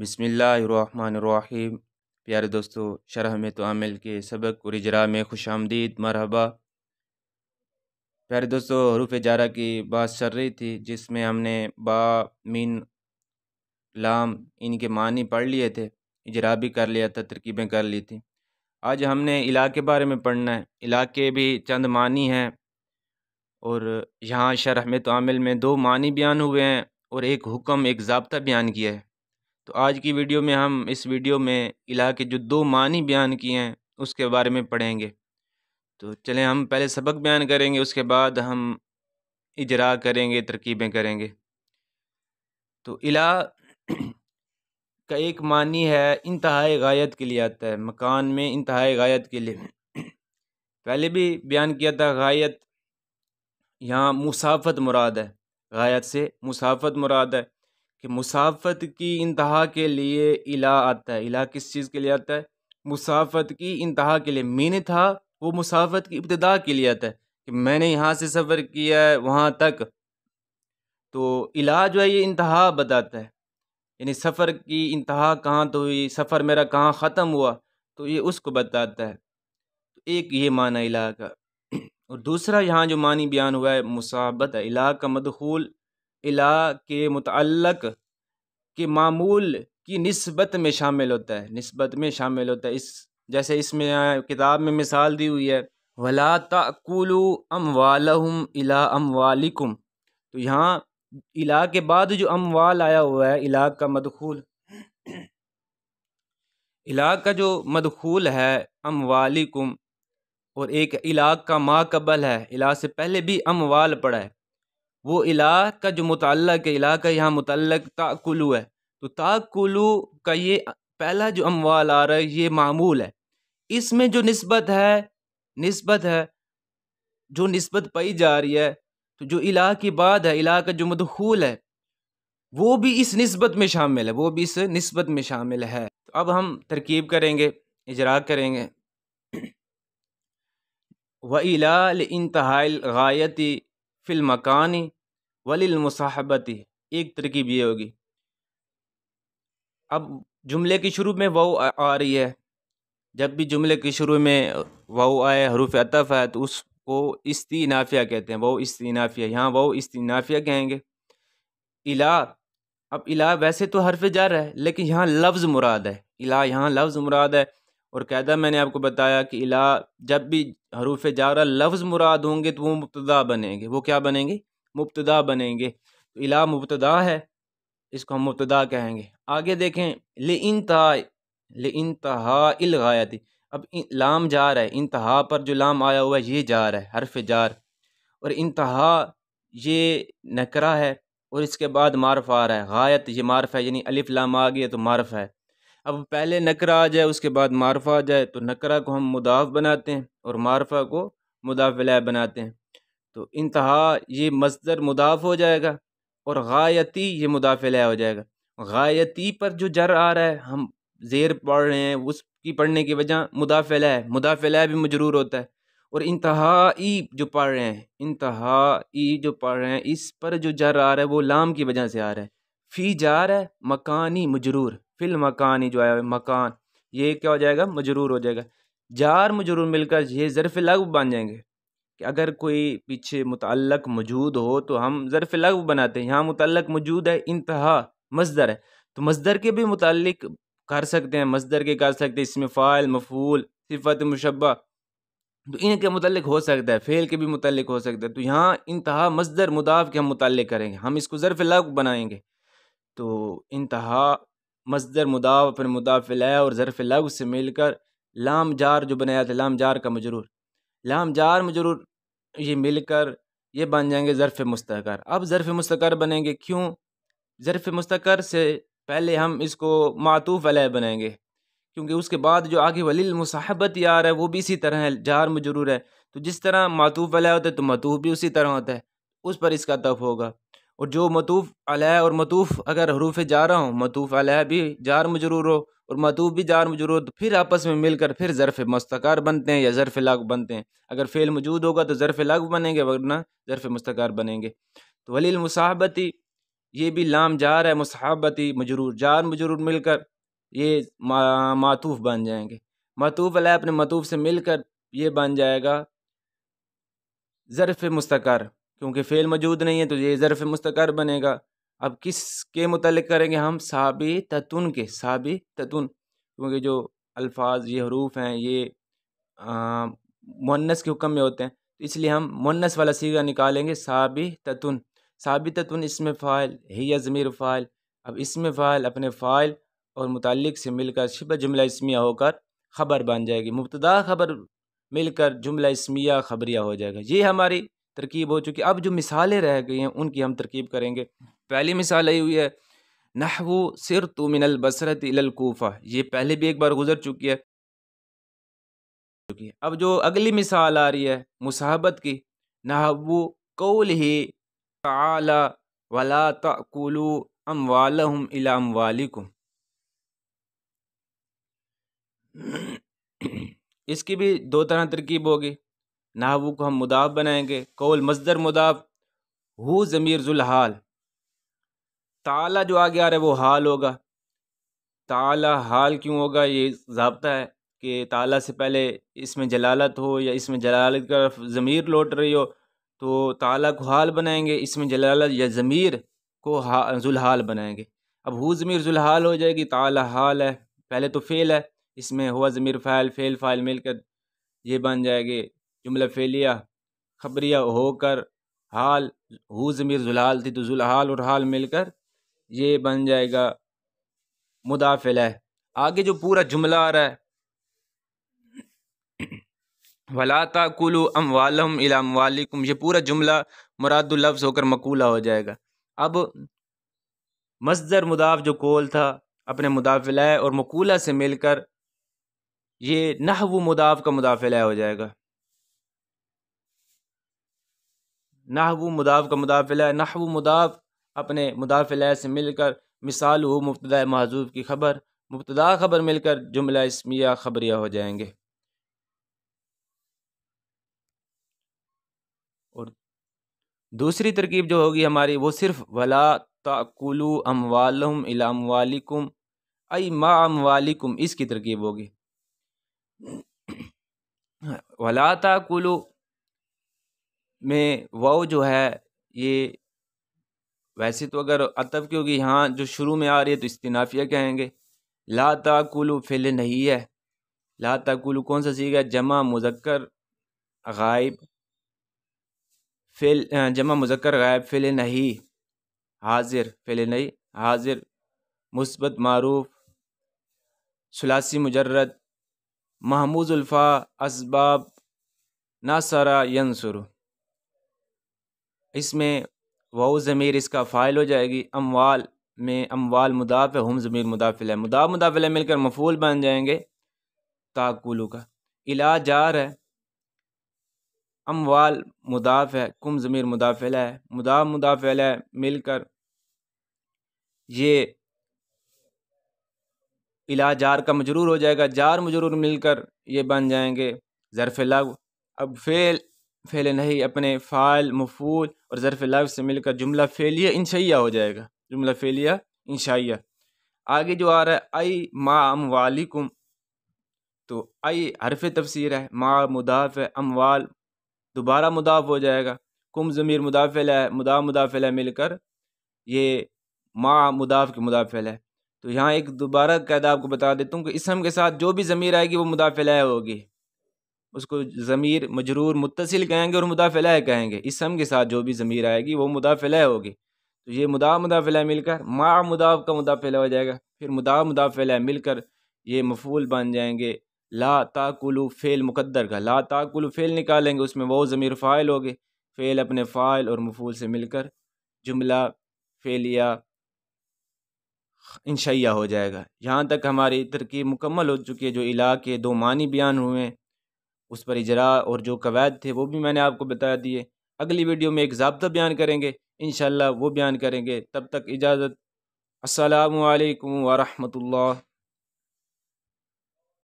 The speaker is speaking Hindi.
बसमीम प्यारे दोस्तों शरह में तो आमिल के सबक और इजरा में खुश आमदीद मरहबा प्यारे दोस्तों हरूफ जारा की बात चल रही थी जिसमें हमने बा मीन लाम इनके मानी पढ़ लिए थे इजरा भी कर लिया था तरकीबें कर ली थी आज हमने इलाके के बारे में पढ़ना है इलाके भी चंद मानी हैं और यहाँ शरह में तो आमिल में दो मानी बयान हुए हैं और एक हुक्म एक जबता बयान किया है तो आज की वीडियो में हम इस वीडियो में इला के जो दो मानी बयान किए हैं उसके बारे में पढ़ेंगे तो चलें हम पहले सबक बयान करेंगे उसके बाद हम इजरा करेंगे तरकीबें करेंगे तो इला का एक मानी है इंतहाई गायत के लिए आता है मकान में इंतहाई गायत के लिए पहले भी बयान किया था गायत यहाँ मुसाफत मुराद है गायत से मुसाफत मुराद है कि मुसाफ़त की इंतहा के लिए इला आता है इला किस चीज़ के लिए आता है मुसाफ़त की इंतहा के लिए मीन था वो मुसाफ़त की इब्तदा के लिए आता है कि मैंने यहाँ से सफ़र किया है वहाँ तक तो इला जो है ये इंतहा बताता है यानी सफ़र की इंतहा कहाँ तो हुई सफ़र मेरा कहाँ ख़त्म हुआ तो ये उसको बताता है तो एक ये माना इला का और दूसरा यहाँ जो मानी बयान हुआ है मुसाबत है इला का मदहूल इला के मतलक़ के मामूल की नस्बत में शामिल होता है नस्बत में शामिल होता है इस जैसे इसमें किताब में मिसाल दी हुई है वला तकुलु अम वालम इला अम वालिकुम तो यहाँ इला के बाद जो अम वाल आया हुआ है इला का मदखूल इला का जो मदखूल है अम वालिकुम और एक इलाक का माकबल है इला से पहले भी अमवाल पड़ा है वो इला का जो मुतल है इला का यहाँ मुतलक ताकुलू है तो ताकुलू का ये पहला जो अमवाल आ रहा है ये मामूल है इसमें जो नस्बत है नस्बत है जो नस्बत पाई जा रही है तो जो इला की बात है इला का जो मदहूल है वो भी इस नस्बत में शामिल है वो भी इस नस्बत में शामिल है तो अब हम तरकीब करेंगे इजरा करेंगे व इला इंतहा गायती फिल मकानी वलिल मुसाहबती एक तरकीब ये होगी अब जुमले की शुरू में वह आ रही है जब भी जुमले के शुरू में वह आए हरूफ अतफ़ है तो उसको इस्तीनाफिया कहते हैं वह इस्तीनाफिया यहाँ वह इस्तीनाफिया कहेंगे इला अब इला वैसे तो हरफ रहा है लेकिन यहाँ लफ्ज़ मुराद है इला यहाँ लफ्ज़ मुराद है और कैदा मैंने आपको बताया कि इला जब भी हरूफ जारा लफ्ज़ मुराद होंगे तो वो मुबतदा बनेंगे वो क्या बनेंगे मुबतदा बनेंगे तो इला मुबतदा है इसको हम मुबतदा कहेंगे आगे देखें ले इंतहा ले इंतहा इलगायती अब लाम जार है इंतहा पर जो लाम आया हुआ है ये जार है हरफ जार और इंतहा ये नकरा है और इसके बाद मारफ आ रहा है गायत ये मारफ है यानी अलिफ लाम आ गया तो मारफ है अब पहले नकरा आ जाए उसके बाद मारफा आ जाए तो नकरा को हम मुदाफ़ बनाते हैं और मारफा को मुदाफ़िला बनाते हैं तो इंतहा ये मजदर मुदाफ़ हो जाएगा और गायती ये मुदाफ़िला हो जाएगा गायती पर जो जर आ रहा है हम जेर पढ़ रहे हैं उसकी पढ़ने की वजह मुदाफ़िला है मुदाफ़िला भी मजरूर होता है और इंतहाई जो पढ़ रहे हैं इंतहाई जो पढ़ रहे हैं इस पर जो जर आ रहा है वो लाम की वजह से आ रहा है फ़ी जा रहा है मकानी मजरूर फिल मकानी जो आया मकान ये क्या हो जाएगा मजरूर हो जाएगा जार मजरूर मिलकर ये ज़रफ़ लग बन जाएंगे कि अगर कोई पीछे मुतलक मौजूद हो तो हम ज़रफ़ लग बनाते हैं यहाँ मुतल मौजूद है इंतहा मजदर है तो मजदर के भी मुतल कर सकते हैं मजदर के कर सकते हैं इसमें फ़ाल मफूल सिफत मुशबा तो इनके मतलब हो सकता है फेल के भी मतलब हो सकता है तो यहाँ इंतहा मजदर मुदाफ के हम मुतल करेंगे हम इसको ज़रफ़ लग बनाएंगे तो इंतहा मजदर मुदाव फिर मुदाफिल और ज़रफ़ लव से मिलकर लाम जार जो बनाया था लाम जार का मजरूर लाम जार मजरूर ये मिलकर ये बन जाएंगे ज़रफ़ मुस्तकर अब ज़रफ़ मुस्तकर बनेंगे क्यों ज़रफ़ मुस्तकर से पहले हम इसको मातूफ़ अलह बनाएंगे क्योंकि उसके बाद जो आगे वलील मुसाहबत यार है वो भी इसी तरह है जार मजरूर है तो जिस तरह मातूफ़ अलह होता है तो मतूफ़ भी उसी तरह होता है उस पर इसका तफ होगा और जो मतूफ़ अलह और मतूफ़ अगर हरूफ रहा हूँ मतूफ़ अलह भी जार मजरूर हो और मतूफ़ भी जार मजरूर हो तो फिर आपस में मिलकर फिर ज़रफ़ मस्तकार बनते हैं या ज़रफ़ लाग बनते हैं अगर फ़ेल मौजूद होगा तो ज़रफ़ लाग बनेंगे वरना ज़रफ़ मस्तकार बनेंगे तो वलील मुसाहबती ये भी लाम जार है मुसाहबती मजरूर जार मजरूर मिलकर ये मातूफ़ बन जाएंगे मतूफ़ अला अपने मतूफ़ से मिलकर ये बन जाएगा ज़रफ़ मस्तकार क्योंकि फ़ेल मौजूद नहीं है तो ये ज़रफ़ मुस्तकर बनेगा अब किस के मुतल करेंगे हम साबि ततुन के साबि ततुन क्योंकि जो अल्फाज ये हरूफ हैं ये मुन्नस के हुक्म में होते हैं तो इसलिए हम मुन्नस वाला सीगा निकालेंगे साबि ततुन साबि ततुन इसमें फ़ाइल ही ज़मीर फ़ाइल अब इसमें फ़ाइल अपने फ़ाइल और मुतल से मिलकर शिब जुमला इसमिया होकर ख़बर बन जाएगी मुबतदा ख़बर मिलकर जुमला इसमिया खबरिया हो जाएगा ये हमारी तरकीब हो चुकी अब जो मिसालें रह गई हैं उनकी हम तरकीब करेंगे पहली मिसाल आई हुई है नहवो सिर तो मिनल बसरत इलकूफ़ा ये पहले भी एक बार गुजर चुकी है चुकी अब जो अगली मिसाल आ रही है मुसाहबत की नहवो कौल ही तला वला तकुलू अम वालम इलाम वालिकुम इसकी भी दो तरह तरकीब होगी नाहू को हम मुदाफ़ बनाएंगे कौल मजदर मुदाफ़ हु ज़मीर ज़ुलहाल ताला जो आगे आ रहा है वो हाल होगा ताला हाल क्यों होगा ये जबता है कि ताला से पहले इसमें जलालत हो या इसमें जलालत का ज़मीर लौट रही हो तो ताला को हाल बनाएंगे इसमें जलालत या ज़मीर को हा जुलहाल बनाएंगे अब हु ज़मीर जुलहाल हो जाएगी ताला हाल है पहले तो फ़ेल है इसमें हुआ ज़मीर फ़ाइल फ़ेल फ़ाइल मिलकर ये बन जाएगी जुमला फेलिया खबरिया होकर हाल हु ज़मीर जुलाल थी तो जुलहाल और हाल मिलकर ये बन जाएगा मुदाफिल है आगे जो पूरा जुमला आ रहा है वलाता कुलु अम वालम इलाम वालिकुम ये पूरा जुमला लफ्ज़ होकर मकूला हो जाएगा अब मजदर मुदाफ जो कोल था अपने मुदाफिला और मकूला से मिलकर ये नहव मुदाफ का मुदाफिला हो जाएगा नाहव मुदाफ़ का मुदाफिल है नाहव मुदाफ़ अपने मुदाफिल से मिलकर मिसाल हो मुबतदा महजूब की खबर मुबतदा खबर मिलकर जुमला इसमिया खबरिया हो जाएंगे और दूसरी तरकीब जो होगी हमारी वो सिर्फ वला ताकुलु अमवालम इलामवालिकुम अई मा अमवालिकुम इसकी तरकीब होगी वला ताकुलु में वाव जो है ये वैसे तो अगर अतब क्योंकि यहाँ जो शुरू में आ रही है तो इस्तनाफिया कहेंगे लाता ताकुलु फिल नहीं है लाता ताकुलु कौन सा सीखा जमा मुजक्कर गायब फिल जमा मुजक्कर गायब फिल नहीं हाजिर फिल नहीं हाजिर मुस्बत मरूफ़ सलासी महमूद उल्फ़ा इसबाब नासरा यंसुरु इसमें वह ज़मीर इसका फ़ाइल हो जाएगी अमवाल में अमवाल मुदाफ़ हम ज़मीर मुदाफिल है मुदा मुदाफिल मिलकर मफूल बन जाएंगे ताकुलू का इला जार है अमवाल मुदाफ़ है कुम ज़मीर मुदाफिल है मुदा मुदाफिल है मिलकर ये इला जार का मजरूर हो जाएगा जार मजरूर मिलकर ये बन जाएंगे ज़रफ़ लग अब फेल फेल नहीं अपने फ़ाल मफूल और ज़रफ़ लफ्ज़ से मिलकर जुमला फेलिया इंशाइया हो जाएगा जुमला फेलिया इंशाइया आगे जो आ रहा है आई माँ अम वालिकुम तो आई हरफ तफसर है मा मुदाफ़ है अमवाल दोबारा मुदाफ़ हो जाएगा कुम ज़मीर मुदाफ़िल है मुदा मुदाफ़िल है मिलकर ये मा मुदाफ़ के मुदाफ़िल है तो यहाँ एक दोबारा कैदा आपको बता देता हूँ कि इसम के साथ जो भी ज़मीर आएगी वो मुदाफ़िल होगी उसको ज़मीर मजरूर मुतसिल कहेंगे और मुदाफ़िला कहेंगे इसम के साथ जो भी ज़मीर आएगी वो मुदाफ़िला होगी तो ये मुदा मुदाफ़िला मिलकर मा मुदाफ़ का मुदाफ़िला हो जाएगा फिर मुदा मुदाफ़िला मिलकर ये मफूल बन जाएंगे ला ताकुलु फ़ेल मुकद्दर का ला ताकुलु फ़ेल निकालेंगे उसमें वो ज़मीर फ़ाइल हो गए फ़ेल अपने फ़ाइल और मफूल से मिलकर जुमला फ़ेलिया इंशैया हो जाएगा यहाँ तक हमारी तरकीब मुकम्मल हो चुकी है जो इला के दो मानी बयान हुए हैं उस पर इजरा और जो कवायद थे वो भी मैंने आपको बता दिए अगली वीडियो में एक जबता बयान करेंगे इन वो बयान करेंगे तब तक इजाज़त असलकम वरहमल